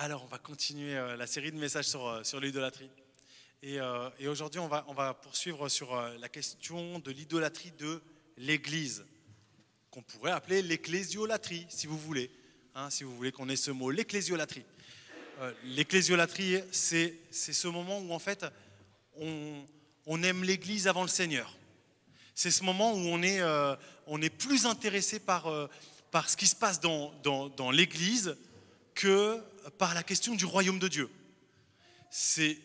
Alors, on va continuer euh, la série de messages sur, euh, sur l'idolâtrie. Euh, et, aujourd'hui, on va, on va, poursuivre sur la question de l'idolâtrie de l'Église, qu'on pourrait appeler l'ecclésiolatrie, si vous voulez. Hein, si vous voulez qu'on ait ce mot, l'ecclésiolatrie. Euh, c'est ce moment où, en fait, on, aime l'Église avant le Seigneur. C'est ce moment où on est, on est plus intéressé par, par ce qui se passe dans, dans l'Église que par la question du royaume de Dieu. C'est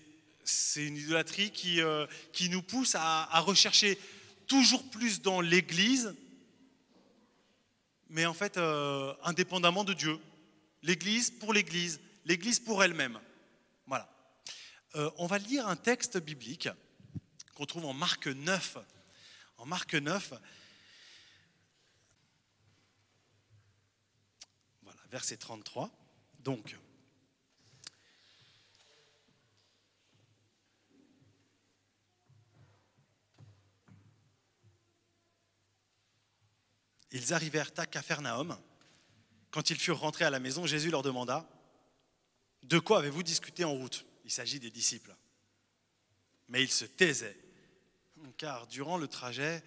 une idolâtrie qui, euh, qui nous pousse à, rechercher toujours plus dans l'Église, mais en fait euh, indépendamment de Dieu. L'Église pour l'Église, l'Église pour elle-même. Voilà. Euh, on va lire un texte biblique qu'on trouve en Marc 9. En Marc 9, voilà, verset 33. Donc, ils arrivèrent à Capernaum. Quand ils furent rentrés à la maison, Jésus leur demanda De quoi avez-vous discuté en route Il s'agit des disciples. Mais ils se taisaient, car durant le trajet,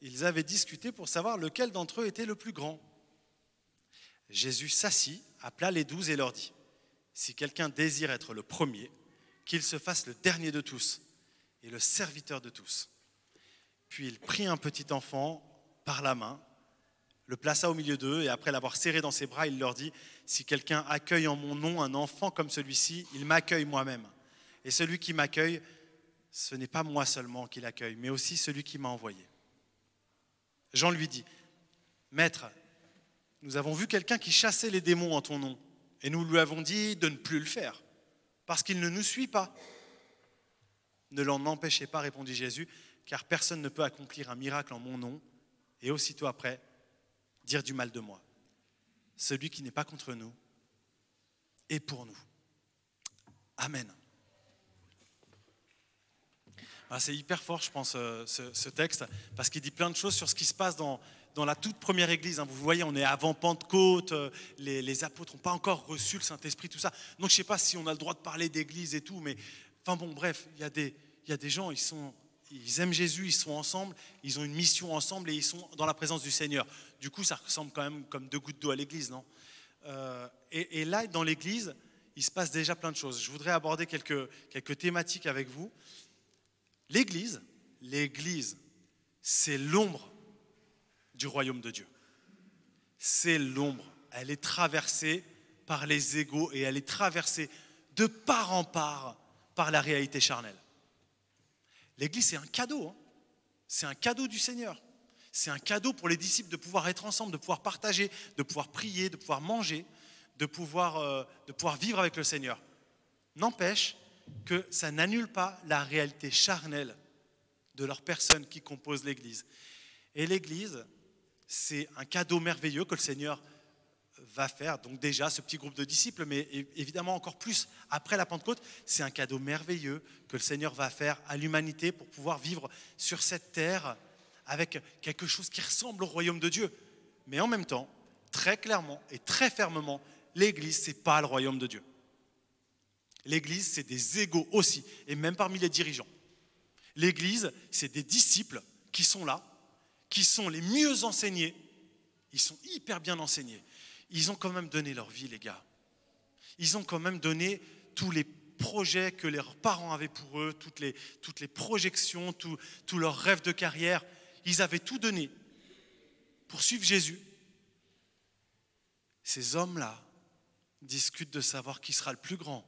ils avaient discuté pour savoir lequel d'entre eux était le plus grand. Jésus s'assit, appela les douze et leur dit, Si quelqu'un désire être le premier, qu'il se fasse le dernier de tous et le serviteur de tous. Puis il prit un petit enfant par la main, le plaça au milieu d'eux, et après l'avoir serré dans ses bras, il leur dit, Si quelqu'un accueille en mon nom un enfant comme celui-ci, il m'accueille moi-même. Et celui qui m'accueille, ce n'est pas moi seulement qui l'accueille, mais aussi celui qui m'a envoyé. Jean lui dit, Maître, nous avons vu quelqu'un qui chassait les démons en ton nom, et nous lui avons dit de ne plus le faire, parce qu'il ne nous suit pas. Ne l'en empêchez pas, répondit Jésus, car personne ne peut accomplir un miracle en mon nom, et aussitôt après, dire du mal de moi. Celui qui n'est pas contre nous est pour nous. Amen. Ah, c'est hyper fort, je pense, euh, ce, texte, parce qu'il dit plein de choses sur ce qui se passe dans, dans la toute première église. Hein, vous voyez, on est avant Pentecôte, euh, les, apôtres n'ont pas encore reçu le Saint-Esprit, tout ça. Donc je ne sais pas si on a le droit de parler d'église et tout, mais enfin bon, bref, il y, a des, des gens, ils, sont, ils aiment Jésus, ils sont ensemble, ils ont une mission ensemble et ils sont dans la présence du Seigneur. Du coup, ça ressemble quand même comme deux gouttes d'eau à l'église, non euh, et, et, là, dans l'église, il se passe déjà plein de choses. Je voudrais aborder quelques, quelques thématiques avec vous. L'église, l'église, c'est l'ombre du royaume de Dieu. C'est l'ombre. Elle est traversée par les égaux et elle est traversée de part en part par la réalité charnelle. L'Église, c'est un cadeau. Hein. c'est un cadeau du Seigneur. C'est un cadeau pour les disciples de pouvoir être ensemble, de pouvoir partager, de pouvoir prier, de pouvoir manger, de pouvoir, euh, de pouvoir vivre avec le Seigneur. N'empêche que ça n'annule pas la réalité charnelle de leurs personnes qui composent l'Église. Et l'Église, c'est un cadeau merveilleux que le Seigneur va faire. Donc déjà, ce petit groupe de disciples, mais évidemment encore plus après la Pentecôte, c'est un cadeau merveilleux que le Seigneur va faire à l'humanité pour pouvoir vivre sur cette terre avec quelque chose qui ressemble au royaume de Dieu. Mais en même temps, très clairement et très fermement, l'Église, n'est pas le royaume de Dieu. L'Église, c'est des égaux aussi, et même parmi les dirigeants. L'Église, c'est des disciples qui sont là qui sont les mieux enseignés, ils sont hyper bien enseignés, ils ont quand même donné leur vie, les gars. Ils ont quand même donné tous les projets que leurs parents avaient pour eux, toutes les, toutes les projections, tous leurs rêves de carrière. Ils avaient tout donné pour suivre Jésus. Ces hommes-là discutent de savoir qui sera le plus grand.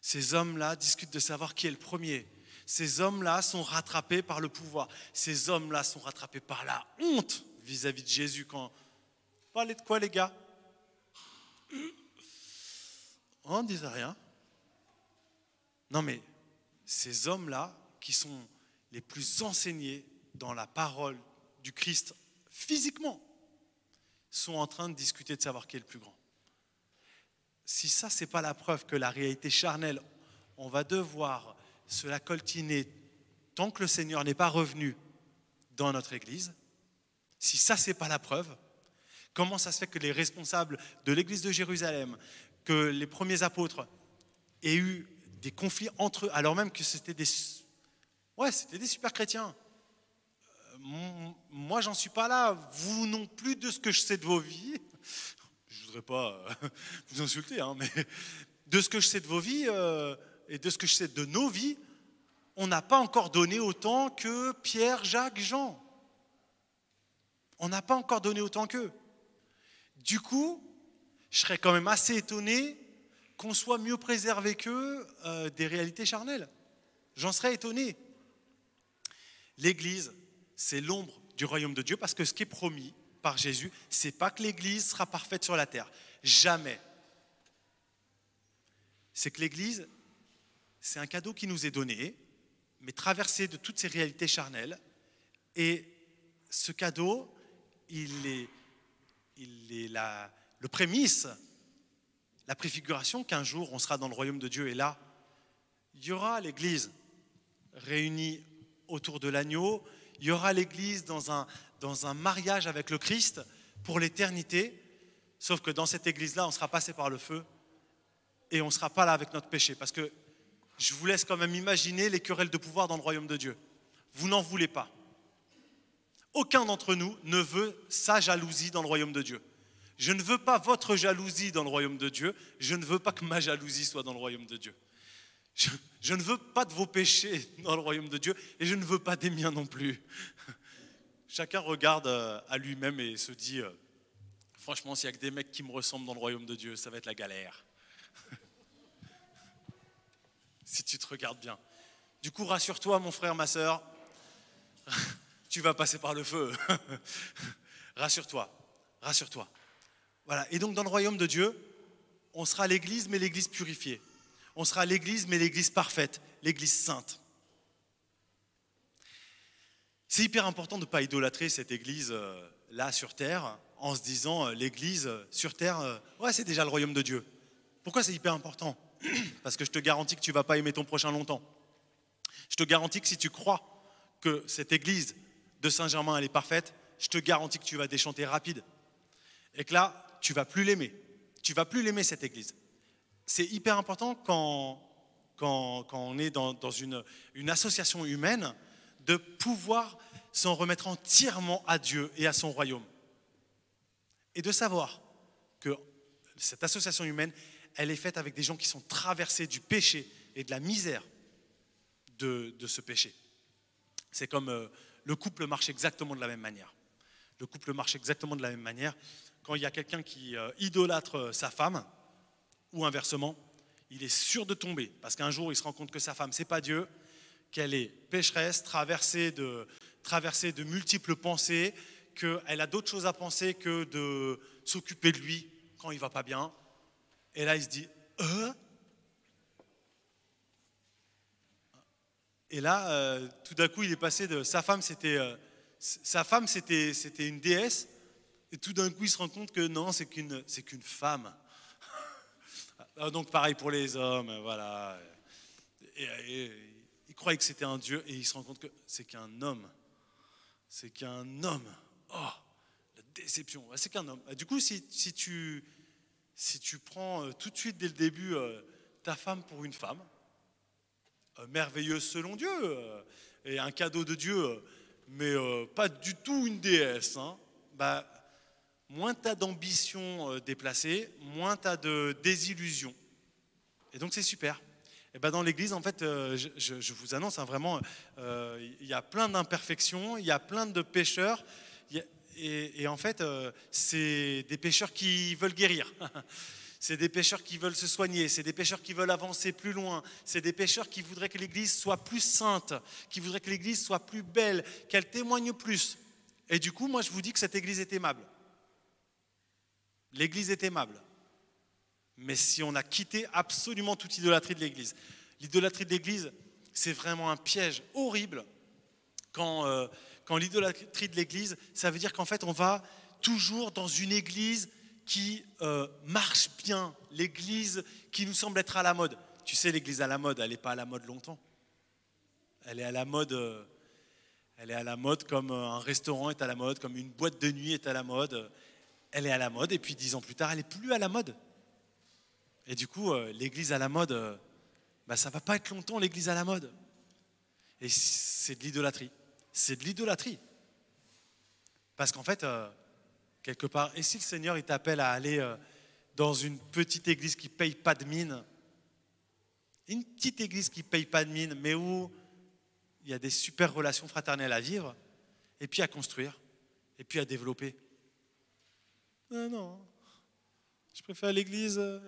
Ces hommes-là discutent de savoir qui est le premier. Ces hommes-là sont rattrapés par le pouvoir. Ces hommes-là sont rattrapés par la honte vis-à-vis de Jésus. Quand... Parlez de quoi, les gars On ne disait rien. Non, mais ces hommes-là, qui sont les plus enseignés dans la parole du Christ physiquement, sont en train de discuter de savoir qui est le plus grand. Si ça, n'est pas la preuve que la réalité charnelle, on va devoir cela coltiner tant que le Seigneur n'est pas revenu dans notre Église. Si ça, c'est pas la preuve, comment ça se fait que les responsables de l'Église de Jérusalem, que les premiers apôtres aient eu des conflits entre eux, alors même que c'était des, ouais, c'était des super chrétiens euh, moi, j'en suis pas là. Vous non plus de ce que je sais de vos vies. Je voudrais pas euh, vous insulter, hein, mais de ce que je sais de vos vies, euh, et de ce que je sais de nos vies, on n'a pas encore donné autant que Pierre, Jacques, Jean. On n'a pas encore donné autant qu'eux. Du coup, je serais quand même assez étonné qu'on soit mieux préservé qu'eux euh, des réalités charnelles. J'en serais étonné. L'Église, c'est l'ombre du royaume de Dieu parce que ce qui est promis par Jésus, c'est pas que l'Église sera parfaite sur la terre. Jamais. C'est que l'Église, c'est un cadeau qui nous est donné, mais traversé de toutes ces réalités charnelles. Et ce cadeau, il est, il est la, le prémisse, la préfiguration qu'un jour on sera dans le royaume de Dieu. Et là, il y aura l'Église réunie autour de l'agneau, il y aura l'Église dans un, dans un mariage avec le Christ pour l'éternité, sauf que dans cette Église-là, on sera passé par le feu et on ne sera pas là avec notre péché, parce que je vous laisse quand même imaginer les querelles de pouvoir dans le royaume de Dieu. Vous n'en voulez pas. Aucun d'entre nous ne veut sa jalousie dans le royaume de Dieu. Je ne veux pas votre jalousie dans le royaume de Dieu. Je ne veux pas que ma jalousie soit dans le royaume de Dieu. Je, ne veux pas de vos péchés dans le royaume de Dieu et je ne veux pas des miens non plus. Chacun regarde euh, à lui-même et se dit, euh, franchement, s'il n'y a que des mecs qui me ressemblent dans le royaume de Dieu, ça va être la galère si tu te regardes bien. Du coup, rassure-toi, mon frère, ma soeur. tu vas passer par le feu. rassure-toi, rassure-toi. Voilà. Et donc, dans le royaume de Dieu, on sera l'Église, mais l'Église purifiée. On sera l'Église, mais l'Église parfaite, l'Église sainte. C'est hyper important de ne pas idolâtrer cette Église euh, là sur terre en se disant euh, l'Église euh, sur terre, ouais, c'est déjà le royaume de Dieu. Pourquoi c'est hyper important parce que je te garantis que tu ne vas pas aimer ton prochain longtemps. Je te garantis que si tu crois que cette église de Saint-Germain, elle est parfaite, je te garantis que tu vas déchanter rapide. Et que là, tu vas plus l'aimer. Tu vas plus l'aimer, cette église. C'est hyper important quand, quand, quand on est dans, dans une, une association humaine de pouvoir s'en remettre entièrement à Dieu et à son royaume. Et de savoir que cette association humaine, elle est faite avec des gens qui sont traversés du péché et de la misère de, ce péché. C'est comme euh, le couple marche exactement de la même manière. Le couple marche exactement de la même manière. Quand il y a quelqu'un qui euh, idolâtre euh, sa femme, ou inversement, il est sûr de tomber, parce qu'un jour il se rend compte que sa femme, c'est pas Dieu, qu'elle est pécheresse, traversée de, traversée de multiples pensées, qu'elle a d'autres choses à penser que de s'occuper de lui quand il va pas bien, et là, il se dit, euh Et là, euh, tout d'un coup, il est passé de sa femme, c'était euh, sa femme, c'était une déesse, et tout d'un coup, il se rend compte que non, c'est qu'une c'est qu'une femme. Ah, donc pareil pour les hommes, voilà. il croyait que c'était un dieu, et il se rend compte que c'est qu'un homme. C'est qu'un homme. Oh, la déception. C'est qu'un homme. Ah, du coup, si, si tu si tu prends euh, tout de suite dès le début euh, ta femme pour une femme, euh, merveilleuse selon Dieu, et un cadeau de Dieu, mais pas du tout une déesse, hein, bah, moins tu as d'ambition déplacée, moins tu as de désillusion. Et donc c'est super. Et ben dans l'Église, en fait, je, vous annonce hein, vraiment, il y a plein d'imperfections, il y a plein de pécheurs, et, en fait, euh, c'est des pêcheurs qui veulent guérir. C'est des pêcheurs qui veulent se soigner, c'est des pêcheurs qui veulent avancer plus loin, c'est des pêcheurs qui voudraient que l'Église soit plus sainte, qui voudraient que l'Église soit plus belle, qu'elle témoigne plus. Et du coup, moi, je vous dis que cette Église est aimable. L'Église est aimable. Mais si on a quitté absolument toute idolâtrie de l'Église, l'idolâtrie de l'Église, c'est vraiment un piège horrible quand... Euh, quand l'idolâtrie de l'Église, ça veut dire qu'en fait, on va toujours dans une Église qui marche bien, l'Église qui nous semble être à la mode. Tu sais, l'Église à la mode, elle n'est pas à la mode longtemps. Elle est à la mode. elle est à la mode comme un restaurant est à la mode, comme une boîte de nuit est à la mode. Elle est à la mode et puis dix ans plus tard, elle n'est plus à la mode. Et du coup, l'Église à la mode, ça ça va pas être longtemps l'Église à la mode. Et c'est de l'idolâtrie c'est de l'idolâtrie. Parce qu'en fait, euh, quelque part, et si le Seigneur il t'appelle à aller euh, dans une petite église qui paye pas de mine, une petite église qui paye pas de mine, mais où il y a des super relations fraternelles à vivre, et puis à construire, et puis à développer. Non, non, hein. je préfère l'église, euh,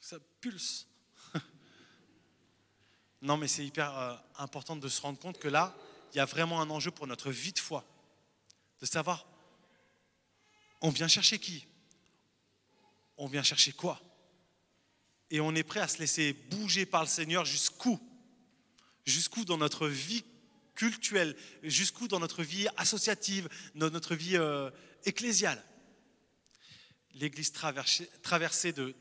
ça pulse. non, mais c'est hyper important de se rendre compte que là, il y a vraiment un enjeu pour notre vie de foi, de savoir, on vient chercher qui On vient chercher quoi Et on est prêt à se laisser bouger par le Seigneur jusqu'où Jusqu'où dans notre vie culturelle, jusqu'où dans notre vie associative, dans notre vie euh, ecclésiale. L'Église traversée, de,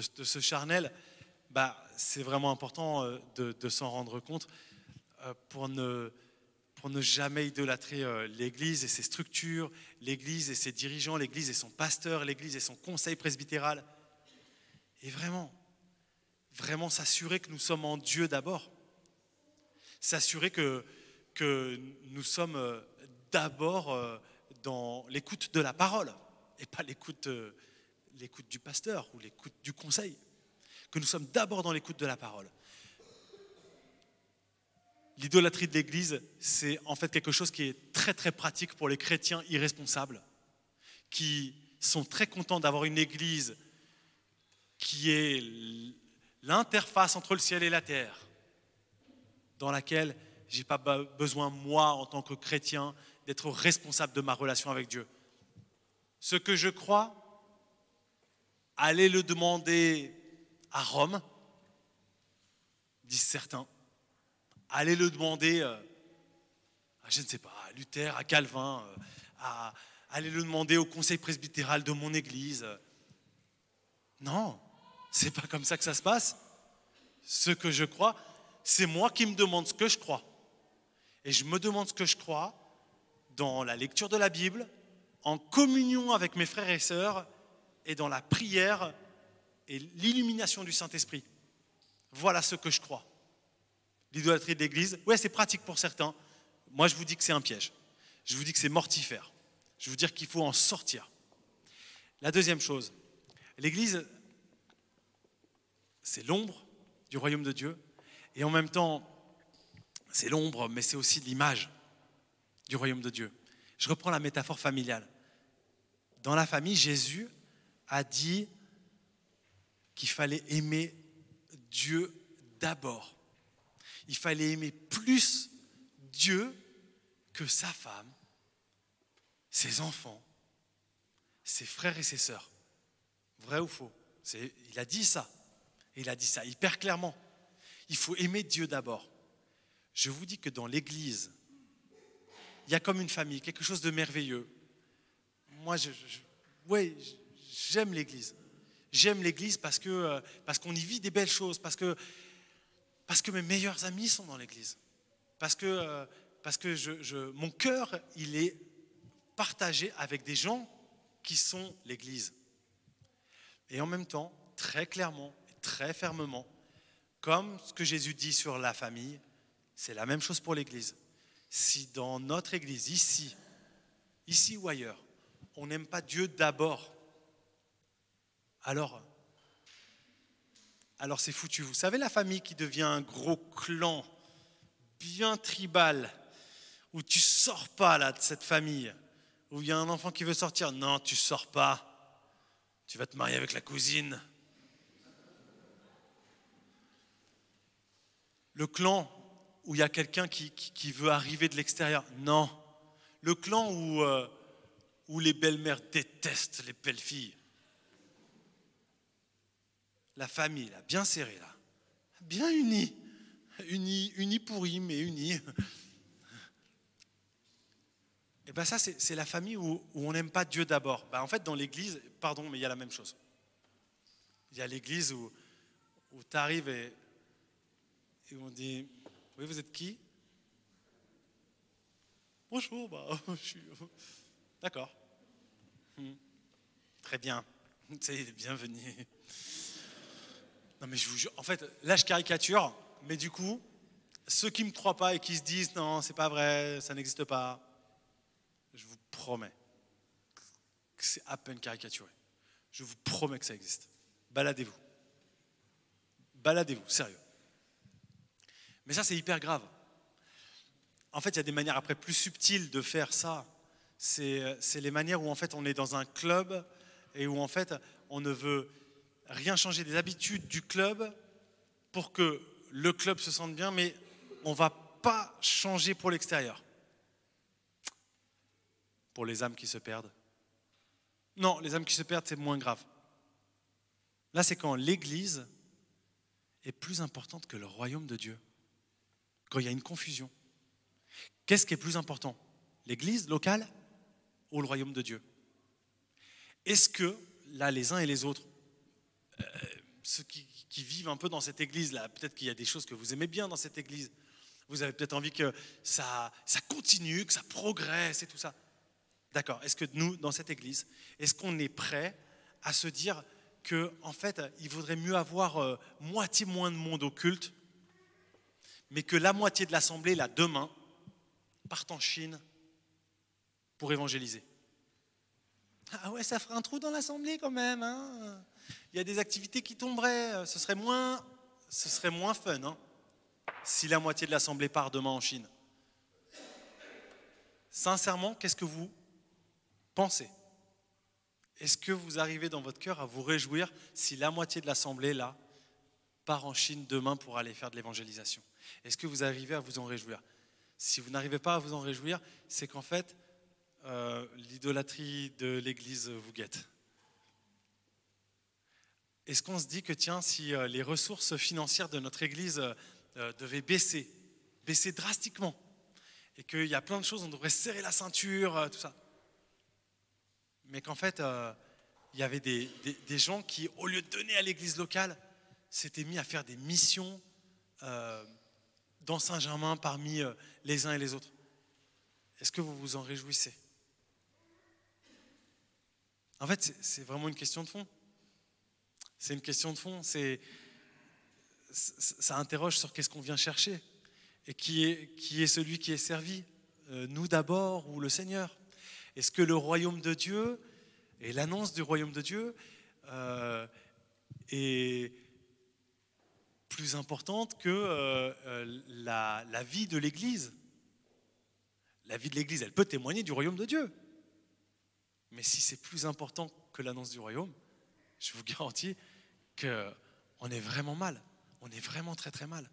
ce charnel, bah, c'est vraiment important euh, de, s'en rendre compte euh, pour ne pour ne jamais idolâtrer euh, l'Église et ses structures, l'Église et ses dirigeants, l'Église et son pasteur, l'Église et son conseil presbytéral. Et vraiment, vraiment s'assurer que nous sommes en Dieu d'abord. S'assurer que, que nous sommes euh, d'abord euh, dans l'écoute de la parole et pas l'écoute, l'écoute du pasteur ou l'écoute du conseil. Que nous sommes d'abord dans l'écoute de la parole l'idolâtrie de l'Église, c'est en fait quelque chose qui est très très pratique pour les chrétiens irresponsables, qui sont très contents d'avoir une Église qui est l'interface entre le ciel et la terre, dans laquelle j'ai pas besoin, moi, en tant que chrétien, d'être responsable de ma relation avec Dieu. Ce que je crois, allez le demander à Rome, disent certains allez le demander euh, à, je ne sais pas, Luther, à Calvin, euh, allez le demander au conseil presbytéral de mon église. Non, c'est pas comme ça que ça se passe. Ce que je crois, c'est moi qui me demande ce que je crois. Et je me demande ce que je crois dans la lecture de la Bible, en communion avec mes frères et sœurs, et dans la prière et l'illumination du Saint-Esprit. Voilà ce que je crois l'idolâtrie de l'Église, ouais, c'est pratique pour certains. Moi, je vous dis que c'est un piège. Je vous dis que c'est mortifère. Je vous dis qu'il faut en sortir. La deuxième chose, l'Église, c'est l'ombre du royaume de Dieu, et en même temps, c'est l'ombre, mais c'est aussi l'image du royaume de Dieu. Je reprends la métaphore familiale. Dans la famille, Jésus a dit qu'il fallait aimer Dieu d'abord il fallait aimer plus Dieu que sa femme, ses enfants, ses frères et ses sœurs. Vrai ou faux Il a dit ça. Il a dit ça hyper clairement. Il faut aimer Dieu d'abord. Je vous dis que dans l'Église, il y a comme une famille, quelque chose de merveilleux. Moi, je, j'aime l'Église. J'aime l'Église parce que euh, parce qu'on y vit des belles choses, parce que parce que mes meilleurs amis sont dans l'église, parce que, euh, parce que mon cœur, il est partagé avec des gens qui sont l'église. Et en même temps, très clairement, très fermement, comme ce que Jésus dit sur la famille, c'est la même chose pour l'église. Si dans notre église, ici, ici ou ailleurs, on n'aime pas Dieu d'abord, alors alors c'est foutu. Vous savez la famille qui devient un gros clan, bien tribal, où tu sors pas là de cette famille, où il y a un enfant qui veut sortir, non, tu sors pas. Tu vas te marier avec la cousine. Le clan où il y a quelqu'un qui, veut arriver de l'extérieur, non. Le clan où, euh, où les belles-mères détestent les belles-filles la famille, là, bien serrée, là, bien unie, unie, unie pourrie, mais unie. Et eh bien ça, c'est la famille où, on n'aime pas Dieu d'abord. Ben, en fait, dans l'Église, pardon, mais il y a la même chose. Il y a l'Église où, tu arrives et, et, on dit, oui, vous êtes qui Bonjour, bah, je suis... D'accord. Hmm. Très bien. C'est bienvenue. Non, mais je vous jure, en fait, là, je caricature, mais du coup, ceux qui ne me croient pas et qui se disent non, c'est pas vrai, ça n'existe pas, je vous promets que c'est à peine caricaturé. Je vous promets que ça existe. Baladez-vous. Baladez-vous, sérieux. Mais ça, c'est hyper grave. En fait, il y a des manières après plus subtiles de faire ça. C'est euh, les manières où en fait on est dans un club et où en fait on ne veut rien changer des habitudes du club pour que le club se sente bien, mais on ne va pas changer pour l'extérieur. Pour les âmes qui se perdent. Non, les âmes qui se perdent, c'est moins grave. Là, c'est quand l'Église est plus importante que le royaume de Dieu. Quand il y a une confusion. Qu'est-ce qui est plus important L'Église locale ou le royaume de Dieu Est-ce que, là, les uns et les autres, ceux qui, vivent un peu dans cette église-là, peut-être qu'il y a des choses que vous aimez bien dans cette église. Vous avez peut-être envie que ça, ça continue, que ça progresse et tout ça. D'accord. Est-ce que nous, dans cette église, est-ce qu'on est prêt à se dire que, en fait, il vaudrait mieux avoir euh, moitié moins de monde au culte, mais que la moitié de l'assemblée, là, demain, parte en Chine pour évangéliser Ah ouais, ça fera un trou dans l'assemblée quand même. Hein il y a des activités qui tomberaient. Euh, ce serait moins, ce serait moins fun hein, si la moitié de l'Assemblée part demain en Chine. Sincèrement, qu'est-ce que vous pensez Est-ce que vous arrivez dans votre cœur à vous réjouir si la moitié de l'Assemblée, là, part en Chine demain pour aller faire de l'évangélisation Est-ce que vous arrivez à vous en réjouir Si vous n'arrivez pas à vous en réjouir, c'est qu'en fait, euh, l'idolâtrie de l'Église vous guette. Est-ce qu'on se dit que, tiens, si euh, les ressources financières de notre Église euh, euh, devaient baisser, baisser drastiquement, et qu'il y a plein de choses, on devrait serrer la ceinture, tout ça Mais qu'en fait, il y avait des, gens qui, au lieu de donner à l'Église locale, s'étaient mis à faire des missions dans Saint-Germain parmi les uns et les autres. Est-ce que vous vous en réjouissez En fait, c'est vraiment une question de fond. C'est une question de fond. C'est, ça interroge sur qu'est-ce qu'on vient chercher et qui est, qui est celui qui est servi, euh, nous d'abord ou le Seigneur. Est-ce que le royaume de Dieu et l'annonce du royaume de Dieu euh, est plus importante que euh, la, la vie de l'Église La vie de l'Église, elle peut témoigner du royaume de Dieu. Mais si c'est plus important que l'annonce du royaume, je vous garantis, on est vraiment mal. On est vraiment très très mal.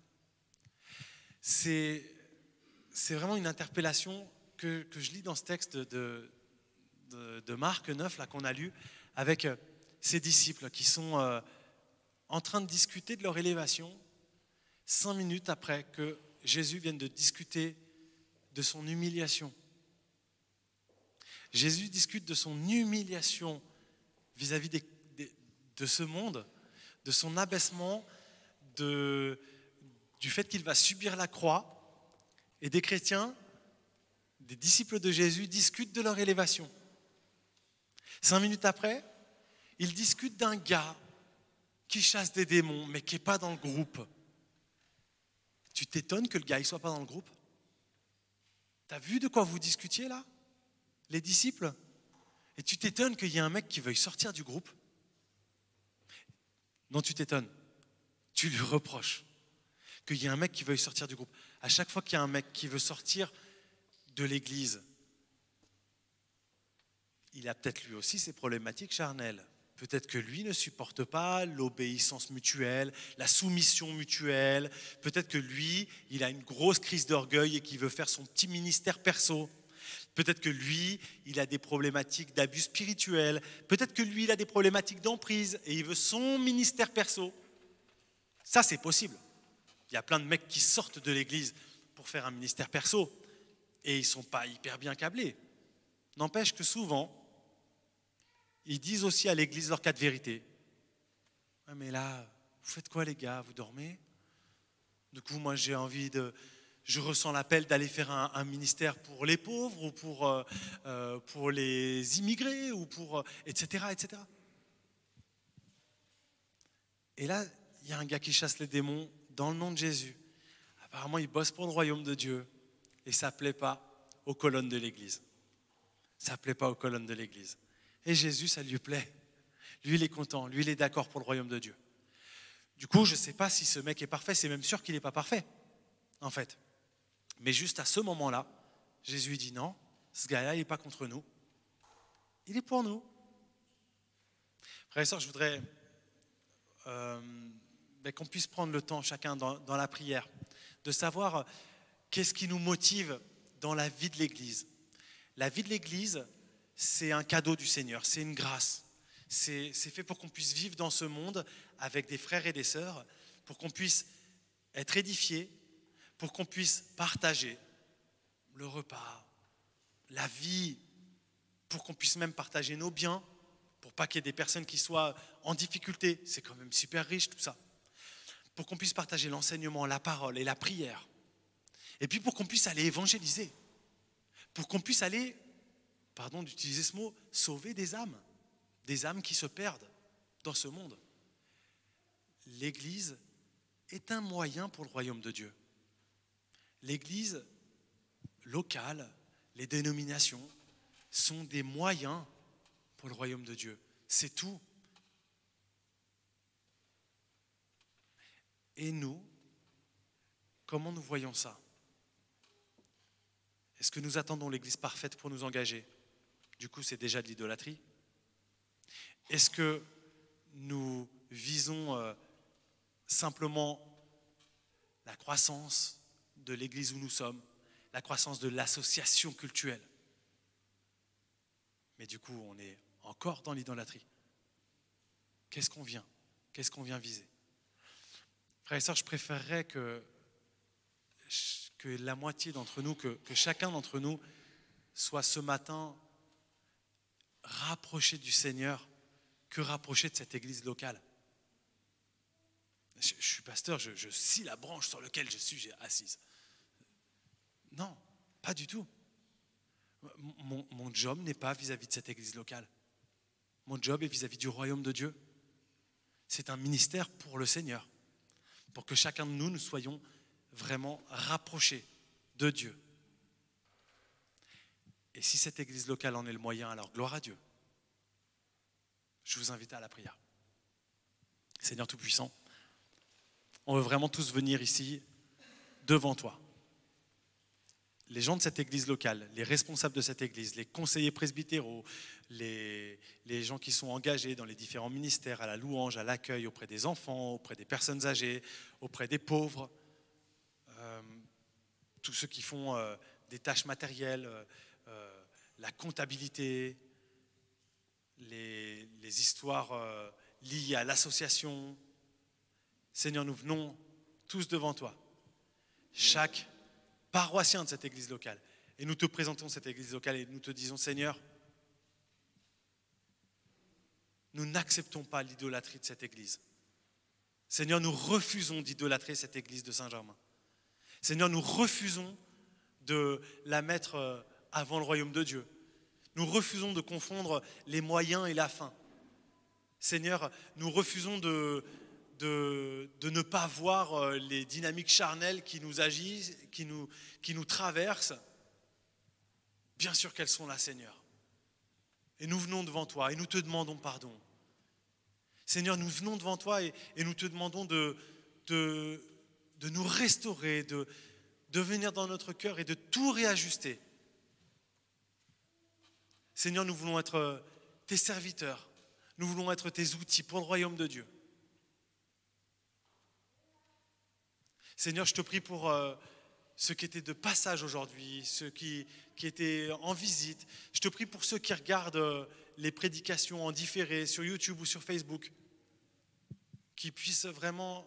C'est, vraiment une interpellation que, je lis dans ce texte de, de, Marc 9 là, qu'on a lu avec euh, ses disciples qui sont euh, en train de discuter de leur élévation cinq minutes après que Jésus vienne de discuter de son humiliation. Jésus discute de son humiliation vis-à-vis de ce monde, de son abaissement, du fait qu'il va subir la croix. Et des chrétiens, des disciples de Jésus, discutent de leur élévation. Cinq minutes après, ils discutent d'un gars qui chasse des démons, mais qui n'est pas dans le groupe. Tu t'étonnes que le gars ne soit pas dans le groupe T'as vu de quoi vous discutiez là Les disciples Et tu t'étonnes qu'il y ait un mec qui veuille sortir du groupe non, tu t'étonnes, tu lui reproches qu'il y a un mec qui veuille sortir du groupe. À chaque fois qu'il y a un mec qui veut sortir de l'église, il a peut-être lui aussi ses problématiques charnelles. Peut-être que lui ne supporte pas l'obéissance mutuelle, la soumission mutuelle. Peut-être que lui, il a une grosse crise d'orgueil et qu'il veut faire son petit ministère perso. Peut-être que lui, il a des problématiques d'abus spirituels. Peut-être que lui, il a des problématiques d'emprise et il veut son ministère perso. Ça, c'est possible. Il y a plein de mecs qui sortent de l'église pour faire un ministère perso et ils ne sont pas hyper bien câblés. N'empêche que souvent, ils disent aussi à l'église leur cas de vérité. mais là, vous faites quoi les gars Vous dormez Du coup, moi j'ai envie de, je ressens l'appel d'aller faire un, ministère pour les pauvres ou pour, euh, euh, pour les immigrés ou pour etc euh, etc. Et là, il y a un gars qui chasse les démons dans le nom de Jésus. Apparemment, il bosse pour le royaume de Dieu et ça plaît pas aux colonnes de l'Église. Ça plaît pas aux colonnes de l'Église. Et Jésus, ça lui plaît. Lui, il est content. Lui, il est d'accord pour le royaume de Dieu. Du coup, je ne sais pas si ce mec est parfait. C'est même sûr qu'il n'est pas parfait, en fait. Mais juste à ce moment-là, Jésus dit non, ce gars-là, il n'est pas contre nous. Il est pour nous. Frères et sœurs, je voudrais euh, ben, qu'on puisse prendre le temps chacun dans, la prière de savoir euh, qu'est-ce qui nous motive dans la vie de l'Église. La vie de l'Église, c'est un cadeau du Seigneur, c'est une grâce. C'est fait pour qu'on puisse vivre dans ce monde avec des frères et des sœurs, pour qu'on puisse être édifiés pour qu'on puisse partager le repas, la vie, pour qu'on puisse même partager nos biens, pour pas qu'il y ait des personnes qui soient en difficulté. C'est quand même super riche tout ça. Pour qu'on puisse partager l'enseignement, la parole et la prière. Et puis pour qu'on puisse aller évangéliser. Pour qu'on puisse aller, pardon d'utiliser ce mot, sauver des âmes. Des âmes qui se perdent dans ce monde. L'Église est un moyen pour le royaume de Dieu. L'Église locale, les dénominations sont des moyens pour le royaume de Dieu. C'est tout. Et nous, comment nous voyons ça Est-ce que nous attendons l'Église parfaite pour nous engager Du coup, c'est déjà de l'idolâtrie. Est-ce que nous visons euh, simplement la croissance, de l'église où nous sommes, la croissance de l'association culturelle. Mais du coup, on est encore dans l'idolâtrie. Qu'est-ce qu'on vient Qu'est-ce qu'on vient viser Frère et sœur, je préférerais que, que la moitié d'entre nous, que, chacun d'entre nous soit ce matin rapproché du Seigneur que rapproché de cette église locale. Je, suis pasteur, je, je scie la branche sur laquelle je suis assise. Non, pas du tout. Mon, job n'est pas vis-à-vis de cette église locale. Mon job est vis-à-vis -vis du royaume de Dieu. C'est un ministère pour le Seigneur, pour que chacun de nous, nous soyons vraiment rapprochés de Dieu. Et si cette église locale en est le moyen, alors gloire à Dieu. Je vous invite à la prière. Seigneur Tout-Puissant, on veut vraiment tous venir ici devant toi les gens de cette église locale, les responsables de cette église, les conseillers presbytéraux, les, gens qui sont engagés dans les différents ministères, à la louange, à l'accueil auprès des enfants, auprès des personnes âgées, auprès des pauvres, euh, tous ceux qui font euh, des tâches matérielles, euh, la comptabilité, les, les histoires liées à l'association. Seigneur, nous venons tous devant toi. Chaque paroissiens de cette église locale. Et nous te présentons cette église locale et nous te disons, Seigneur, nous n'acceptons pas l'idolâtrie de cette église. Seigneur, nous refusons d'idolâtrer cette église de Saint-Germain. Seigneur, nous refusons de la mettre euh, avant le royaume de Dieu. Nous refusons de confondre les moyens et la fin. Seigneur, nous refusons de, de, ne pas voir euh, les dynamiques charnelles qui nous agissent, qui nous, traversent. Bien sûr qu'elles sont là, Seigneur. Et nous venons devant toi et nous te demandons pardon. Seigneur, nous venons devant toi et, nous te demandons de, de, nous restaurer, de, de venir dans notre cœur et de tout réajuster. Seigneur, nous voulons être euh, tes serviteurs, nous voulons être tes outils pour le royaume de Dieu. Seigneur, je te prie pour euh, ceux qui étaient de passage aujourd'hui, ceux qui, étaient en visite. Je te prie pour ceux qui regardent euh, les prédications en différé sur YouTube ou sur Facebook, qui puissent vraiment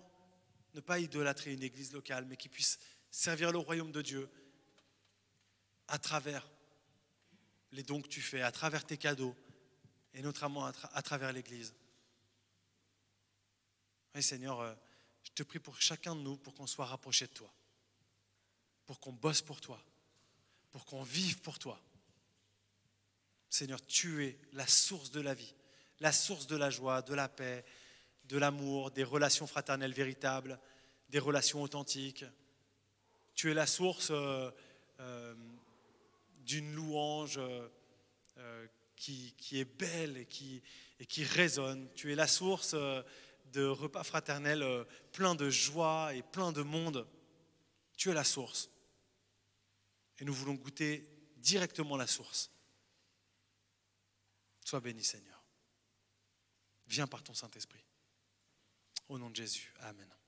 ne pas idolâtrer une église locale, mais qui puissent servir le royaume de Dieu à travers les dons que tu fais, à travers tes cadeaux, et notamment à, travers l'église. Oui, Seigneur. Euh, je te prie pour chacun de nous, pour qu'on soit rapproché de toi, pour qu'on bosse pour toi, pour qu'on vive pour toi. Seigneur, tu es la source de la vie, la source de la joie, de la paix, de l'amour, des relations fraternelles véritables, des relations authentiques. Tu es la source euh, euh, d'une louange euh, qui, est belle et qui, et qui résonne. Tu es la source de repas fraternels euh, plein de joie et plein de monde. Tu es la source. Et nous voulons goûter directement la source. Sois béni Seigneur. Viens par ton Saint-Esprit. Au nom de Jésus. Amen.